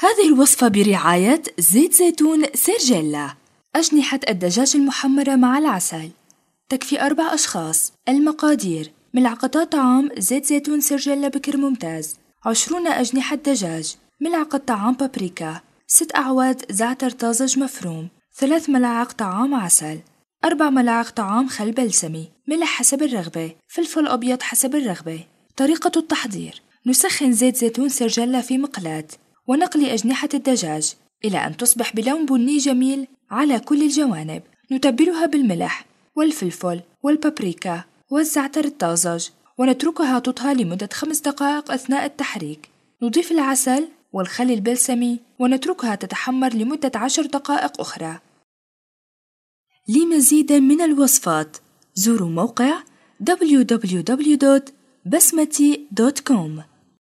هذه الوصفة برعاية زيت زيتون سيرجيلا أجنحة الدجاج المحمرة مع العسل تكفي أربع أشخاص المقادير ملعقة طعام زيت زيتون سيرجيلا بكر ممتاز عشرون أجنحة دجاج ملعقة طعام بابريكا ست أعواد زعتر طازج مفروم ثلاث ملاعق طعام عسل أربع ملاعق طعام خل بلسمي ملح حسب الرغبة فلفل أبيض حسب الرغبة طريقة التحضير نسخن زيت زيتون سرجلة في مقلاة ونقل أجنحة الدجاج إلى أن تصبح بلون بني جميل على كل الجوانب نتبلها بالملح والفلفل والبابريكا والزعتر الطازج ونتركها تطهى لمدة خمس دقائق أثناء التحريك نضيف العسل والخل البلسمي ونتركها تتحمر لمدة عشر دقائق أخرى لمزيد من الوصفات زوروا موقع www.basmati.com